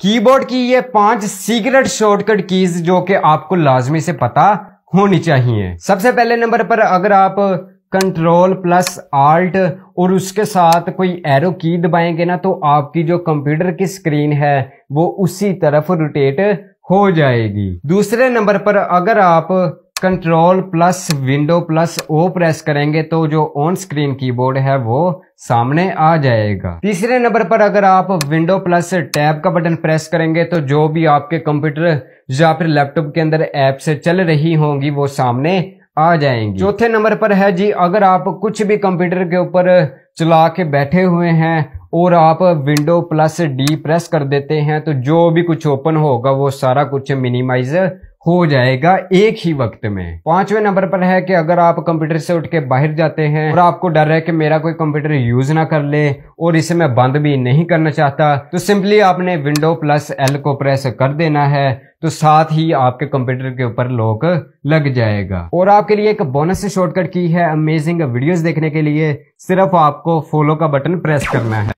keyboard की ये पांच सीक्रेट शॉर्टकट कीज जो कि आपको लाजमी से पता होनी चाहिए सबसे पहले नंबर पर अगर आप कंट्रोल प्लस आल्ट और उसके साथ कोई एरो की दबाएंगे ना तो आपकी जो कंप्यूटर की स्क्रीन है वो उसी तरफ रोटेट हो जाएगी दूसरे नंबर पर अगर आप control plus window plus O press करेंगे तो जो ऑन स्क्रीन कीबोर्ड है वो सामने आ जाएगा तीसरे नंबर पर अगर आप विंडो प्लस टैब का बटन प्रेस करेंगे तो जो भी आपके कंप्यूटर या फिर लैपटॉप के अंदर ऐप से चल रही होंगी वो सामने आ जाएंगी चौथे नंबर पर है जी अगर आप कुछ भी कंप्यूटर के ऊपर चला के बैठे हुए हैं और आप विंडो प्लस डी प्रेस कर देते हैं तो जो भी कुछ ओपन होगा वो सारा कुछ मिनिमाइज हो जाएगा एक ही वक्त में पांचवें नंबर पर है कि अगर आप कंप्यूटर से उठ के बाहर जाते हैं और आपको डर है कि मेरा कोई कंप्यूटर यूज ना कर ले और इसे मैं बंद भी नहीं करना चाहता तो सिंपली आपने विंडो प्लस एल को प्रेस कर देना है तो साथ ही आपके कंप्यूटर के ऊपर लॉक लग जाएगा और आपके लिए एक बोनस शॉर्टकट की है अमेजिंग वीडियोस देखने के लिए सिर्फ आपको फॉलो का बटन प्रेस करना है